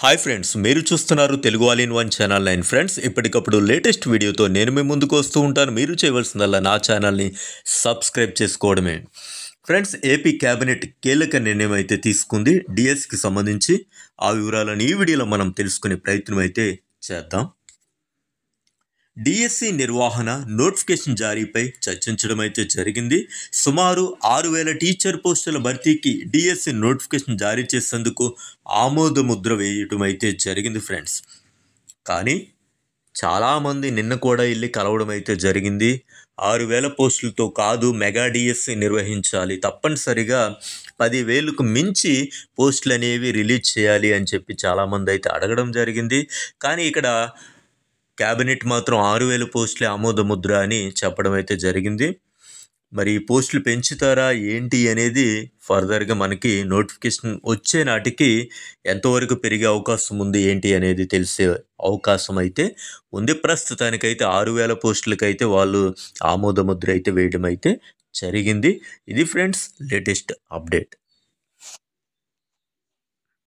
hi friends మీరు చూస్తున్నారు Telugu all in one channel nine friends ఇప్పటికప్పుడు లేటెస్ట్ వీడియోతో నేను మీ ముందుకు వస్తూ ఉంటాను మీరు చేయవలసిందల్లా నా ఛానల్ని సబ్స్క్రైబ్ చేసుకోవడమే ఫ్రెండ్స్ ఏపీ క్యాబినెట్ కీలక నిర్ణయం అయితే తీసుకుంది డిఎస్కి సంబంధించి ఆ వివరాలను ఈ వీడియోలో మనం తెలుసుకునే ప్రయత్నం అయితే చేద్దాం డిఎస్సి నిర్వహణ నోటిఫికేషన్ జారీపై చర్చించడం అయితే జరిగింది సుమారు ఆరు వేల టీచర్ పోస్టుల భర్తీకి డిఎస్సి నోటిఫికేషన్ జారీ చేసేందుకు ఆమోద ముద్ర వేయటం అయితే జరిగింది ఫ్రెండ్స్ కానీ చాలామంది నిన్న కూడా వెళ్ళి కలవడం అయితే జరిగింది ఆరు వేల పోస్టులతో కాదు మెగా డిఎస్సి నిర్వహించాలి తప్పనిసరిగా పదివేలకు మించి పోస్టులు అనేవి రిలీజ్ చేయాలి అని చెప్పి చాలామంది అయితే అడగడం జరిగింది కానీ ఇక్కడ క్యాబినెట్ మాత్రం ఆరు వేల పోస్టులే ఆమోదముద్ర అని చెప్పడం అయితే జరిగింది మరి ఈ పోస్టులు పెంచుతారా ఏంటి అనేది ఫర్దర్గా మనకి నోటిఫికేషన్ వచ్చే నాటికి ఎంతవరకు పెరిగే అవకాశం ఉంది ఏంటి అనేది తెలిసే అవకాశం అయితే ఉంది ప్రస్తుతానికైతే ఆరు వేల పోస్టులకైతే వాళ్ళు ఆమోదముద్ర అయితే వేయడం అయితే జరిగింది ఇది ఫ్రెండ్స్ లేటెస్ట్ అప్డేట్